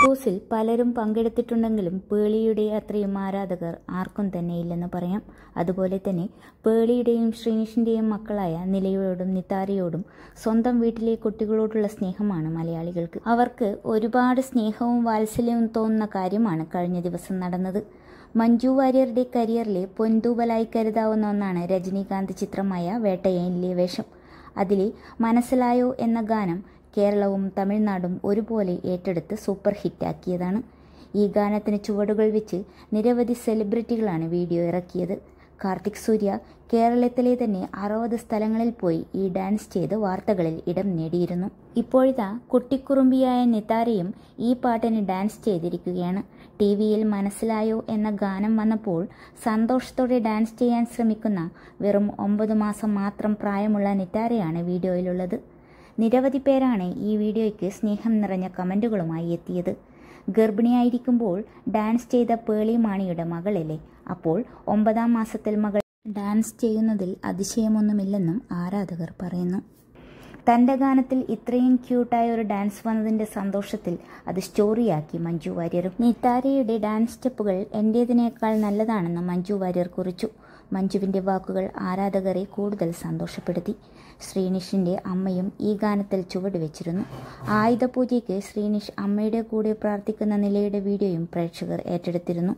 big പലരും പങ്കെടുത്തിട്ടുണ്ടെങ്കിലും പേളിയുടെ അത്രയും ആരാധകർ ആർക്കും തന്നെ ഇല്ലെന്ന് പറയാം അതുപോലെ തന്നെ പേളിയുടെയും ശ്രീനിഷിൻ്റെയും മക്കളായ നിലയോടും നിതാരയോടും സ്വന്തം വീട്ടിലെ കുട്ടികളോടുള്ള സ്നേഹമാണ് മലയാളികൾക്ക് അവർക്ക് ഒരുപാട് സ്നേഹവും വാത്സല്യവും തോന്നുന്ന കാര്യമാണ് കഴിഞ്ഞ ദിവസം നടന്നത് മഞ്ജു വാര്യരുടെ കരിയറിലെ പൊന്തൂവലായി കരുതാവുന്ന ഒന്നാണ് രജനീകാന്ത് ചിത്രമായ വേട്ടയനിലെ വേഷം അതിലെ മനസ്സിലായോ എന്ന ഗാനം കേരളവും തമിഴ്നാടും ഒരുപോലെ ഏറ്റെടുത്ത് സൂപ്പർ ഹിറ്റാക്കിയതാണ് ഈ ഗാനത്തിന് ചുവടുകൾ വെച്ച് നിരവധി സെലിബ്രിറ്റികളാണ് വീഡിയോ ഇറക്കിയത് കാർത്തിക് സൂര്യ കേരളത്തിലെ തന്നെ അറുപത് സ്ഥലങ്ങളിൽ പോയി ഈ ഡാൻസ് ചെയ്ത് വാർത്തകളിൽ ഇടം നേടിയിരുന്നു ഇപ്പോഴിതാ കുട്ടിക്കുറുമ്പിയായ നിതാരയും ഈ പാട്ടിന് ഡാൻസ് ചെയ്തിരിക്കുകയാണ് ടി വിയിൽ മനസ്സിലായോ എന്ന ഗാനം വന്നപ്പോൾ സന്തോഷത്തോടെ ഡാൻസ് ചെയ്യാൻ ശ്രമിക്കുന്ന വെറും ഒമ്പത് മാസം മാത്രം പ്രായമുള്ള നിതാരയാണ് വീഡിയോയിലുള്ളത് നിരവധി പേരാണ് ഈ വീഡിയോയ്ക്ക് സ്നേഹം നിറഞ്ഞ കമൻറ്റുകളുമായി എത്തിയത് ഗർഭിണിയായിരിക്കുമ്പോൾ ഡാൻസ് ചെയ്ത പേളി മാണിയുടെ മകളല്ലേ അപ്പോൾ ഒമ്പതാം മാസത്തിൽ മകൾ ഡാൻസ് ചെയ്യുന്നതിൽ അതിശയമൊന്നുമില്ലെന്നും ആരാധകർ പറയുന്നു തൻ്റെ ഗാനത്തിൽ ഇത്രയും ക്യൂട്ടായ ഒരു ഡാൻസ് വന്നതിൻ്റെ സന്തോഷത്തിൽ അത് സ്റ്റോറിയാക്കി മഞ്ജു വാര്യരും നിത്താരയുടെ ഡാൻസ് സ്റ്റെപ്പുകൾ എൻ്റേതിനേക്കാൾ നല്ലതാണെന്ന് മഞ്ജു വാര്യർ കുറിച്ചു മഞ്ജുവിൻ്റെ വാക്കുകൾ ആരാധകരെ കൂടുതൽ സന്തോഷപ്പെടുത്തി ശ്രീനിഷിൻ്റെ അമ്മയും ഈ ഗാനത്തിൽ ചുവടുവെച്ചിരുന്നു ആയുധപൂജയ്ക്ക് ശ്രീനിഷ് അമ്മയുടെ കൂടെ പ്രാർത്ഥിക്കുന്ന നിലയുടെ വീഡിയോയും പ്രേക്ഷകർ ഏറ്റെടുത്തിരുന്നു